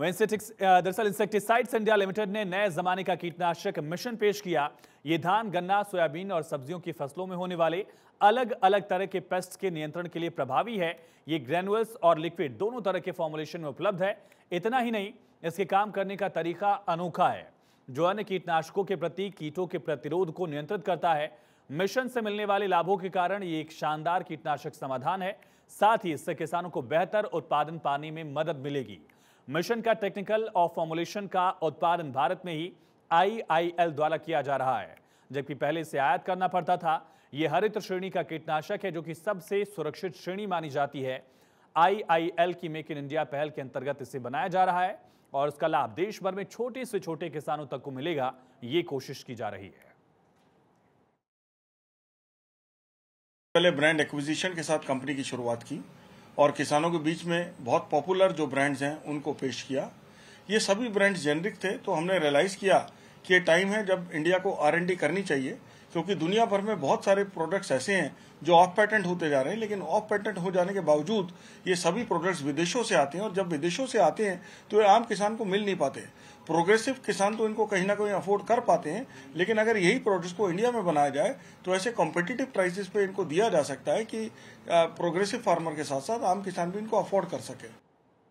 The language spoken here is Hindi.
दरअसल इंसेक्टिसाइड्स इंडिया लिमिटेड ने नए जमाने का कीटनाशक मिशन पेश किया ये धान गन्ना सोयाबीन और सब्जियों की फसलों में होने वाले अलग अलग तरह के पेस्ट के नियंत्रण के लिए प्रभावी है ये ग्रेनुअल्स और लिक्विड दोनों तरह के फॉर्मुलेशन में उपलब्ध है इतना ही नहीं इसके काम करने का तरीका अनोखा है जो अन्य कीटनाशकों के प्रति कीटों के प्रतिरोध को नियंत्रित करता है मिशन से मिलने वाले लाभों के कारण ये एक शानदार कीटनाशक समाधान है साथ ही इससे किसानों को बेहतर उत्पादन पाने में मदद मिलेगी मिशन का टेक्निकल और फॉर्मुलेशन का उत्पादन भारत में ही आईआईएल द्वारा किया जा रहा है जबकि पहले से आयात करना पड़ता था यह हरित श्रेणी का कीटनाशक है जो कि सबसे सुरक्षित श्रेणी मानी जाती है आईआईएल की मेक इन इंडिया पहल के अंतर्गत इसे बनाया जा रहा है और इसका लाभ देश भर में छोटे से छोटे किसानों तक को मिलेगा ये कोशिश की जा रही है पहले ब्रांड एक्विजिशन के साथ कंपनी की शुरुआत की और किसानों के बीच में बहुत पॉपुलर जो ब्रांड्स हैं उनको पेश किया ये सभी ब्रांड्स जेनरिक थे तो हमने रियलाइज़ किया कि ये टाइम है जब इंडिया को आर करनी चाहिए क्योंकि दुनिया भर में बहुत सारे प्रोडक्ट्स ऐसे हैं जो ऑफ पैटेंट होते जा रहे हैं लेकिन ऑफ पैटेंट हो जाने के बावजूद ये सभी प्रोडक्ट्स विदेशों से आते हैं और जब विदेशों से आते हैं तो ये आम किसान को मिल नहीं पाते प्रोग्रेसिव किसान तो इनको कहीं ना कहीं अफोर्ड कर पाते हैं लेकिन अगर यही प्रोडक्ट्स को इंडिया में बनाया जाए तो ऐसे कॉम्पिटिटिव प्राइसेस पे इनको दिया जा सकता है कि प्रोग्रेसिव फार्मर के साथ साथ आम किसान भी इनको अफोर्ड कर सके